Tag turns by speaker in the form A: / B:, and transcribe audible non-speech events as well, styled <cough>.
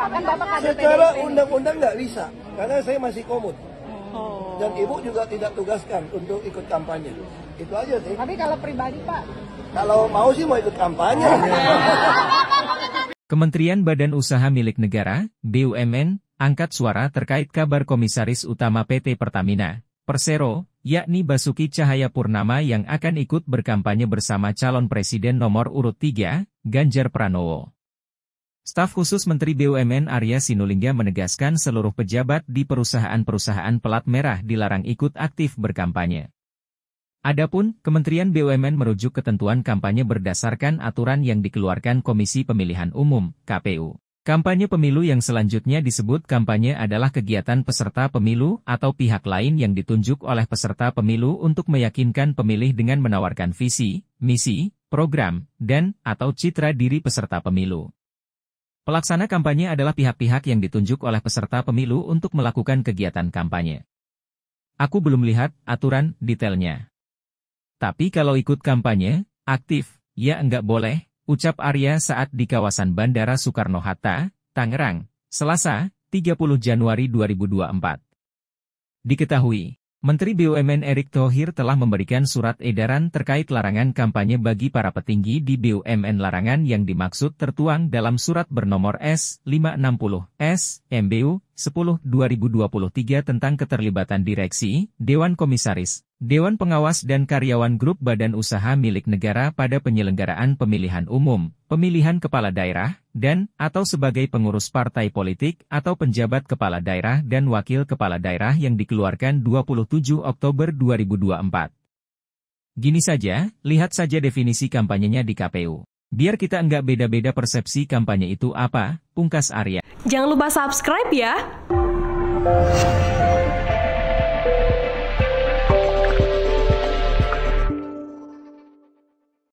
A: Kan Bapak kader Secara undang-undang nggak bisa, karena saya masih komut. Oh. Dan ibu juga tidak tugaskan untuk ikut kampanye. Itu aja sih. Tapi kalau pribadi Pak? Kalau mau sih mau ikut kampanye. <laughs> Kementerian Badan Usaha Milik Negara, BUMN, angkat suara terkait kabar Komisaris Utama PT Pertamina, Persero, yakni Basuki Cahaya Purnama yang akan ikut berkampanye bersama calon presiden nomor urut 3, Ganjar Pranowo. Staf khusus Menteri BUMN Arya Sinulingga menegaskan seluruh pejabat di perusahaan-perusahaan pelat merah dilarang ikut aktif berkampanye. Adapun, Kementerian BUMN merujuk ketentuan kampanye berdasarkan aturan yang dikeluarkan Komisi Pemilihan Umum, KPU. Kampanye pemilu yang selanjutnya disebut kampanye adalah kegiatan peserta pemilu atau pihak lain yang ditunjuk oleh peserta pemilu untuk meyakinkan pemilih dengan menawarkan visi, misi, program, dan atau citra diri peserta pemilu. Pelaksana kampanye adalah pihak-pihak yang ditunjuk oleh peserta pemilu untuk melakukan kegiatan kampanye. Aku belum lihat aturan detailnya. Tapi kalau ikut kampanye, aktif, ya enggak boleh, ucap Arya saat di kawasan Bandara Soekarno-Hatta, Tangerang, Selasa, 30 Januari 2024. Diketahui, Menteri BUMN Erick Thohir telah memberikan surat edaran terkait larangan kampanye bagi para petinggi di BUMN larangan yang dimaksud tertuang dalam surat bernomor S560 S MBU 10 2023 tentang keterlibatan direksi, dewan komisaris, dewan pengawas dan karyawan grup badan usaha milik negara pada penyelenggaraan pemilihan umum, pemilihan kepala daerah, dan atau sebagai pengurus partai politik atau penjabat kepala daerah dan wakil kepala daerah yang dikeluarkan 27 Oktober 2024. Gini saja, lihat saja definisi kampanyenya di KPU. Biar kita nggak beda-beda persepsi kampanye itu apa, pungkas Arya. Jangan lupa subscribe ya!